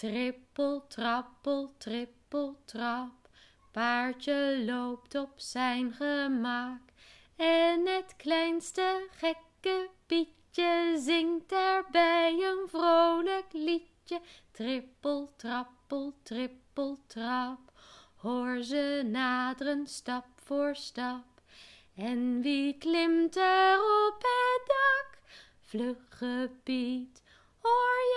Trippel, trappel, trippel, trap. Paardje loopt op zijn gemak En het kleinste gekke Pietje zingt daarbij een vrolijk liedje. Trippel, trappel, trippel, trap. Hoor ze naderen stap voor stap. En wie klimt er op het dak? Vlugge Piet, hoor